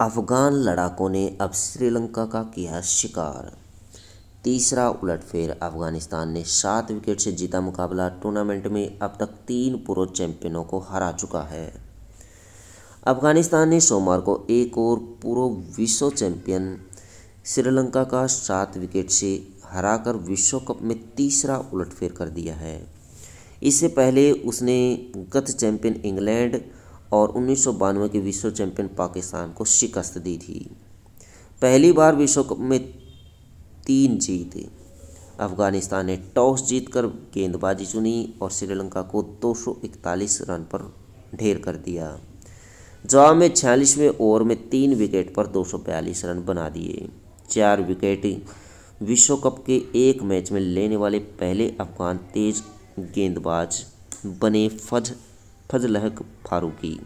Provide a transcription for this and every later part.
अफगान लड़ाकों ने अब श्रीलंका का किया शिकार तीसरा उलटफेर अफगानिस्तान ने सात विकेट से जीता मुकाबला टूर्नामेंट में अब तक तीन पूर्व चैंपियनों को हरा चुका है अफगानिस्तान ने सोमवार को एक और पूर्व विश्व चैंपियन श्रीलंका का सात विकेट से हराकर विश्व कप में तीसरा उलटफेर कर दिया है इससे पहले उसने गत चैंपियन इंग्लैंड और उन्नीस के विश्व चैंपियन पाकिस्तान को शिकस्त दी थी पहली बार विश्व कप में तीन जीत अफगानिस्तान ने टॉस जीतकर गेंदबाजी चुनी और श्रीलंका को 241 रन पर ढेर कर दिया जवाब में छियालीसवें ओवर में तीन विकेट पर 242 रन बना दिए चार विकेट विश्व कप के एक मैच में लेने वाले पहले अफगान तेज गेंदबाज बने फज फजलहक फारूकी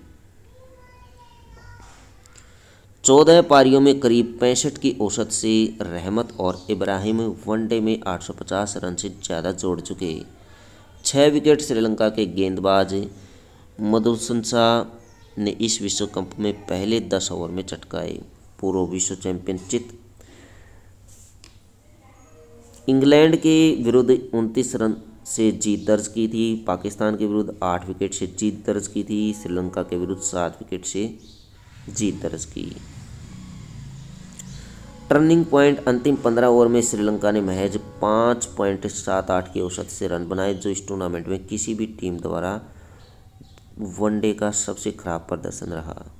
चौदह पारियों में करीब पैंसठ की औसत से रहमत और इब्राहिम वनडे में 850 रन से ज़्यादा जोड़ चुके छः विकेट श्रीलंका के गेंदबाज शाह ने इस विश्व कप में पहले दस ओवर में चटकाए पूर्व विश्व चैंपियनशिप इंग्लैंड के विरुद्ध उनतीस रन से जीत दर्ज की थी पाकिस्तान के विरुद्ध आठ विकेट से जीत दर्ज की थी श्रीलंका के विरुद्ध सात विकेट से जीत दर्ज की टर्निंग पॉइंट अंतिम पंद्रह ओवर में श्रीलंका ने महज पाँच पॉइंट सात आठ की औसत से रन बनाए जो इस टूर्नामेंट में किसी भी टीम द्वारा वनडे का सबसे खराब प्रदर्शन रहा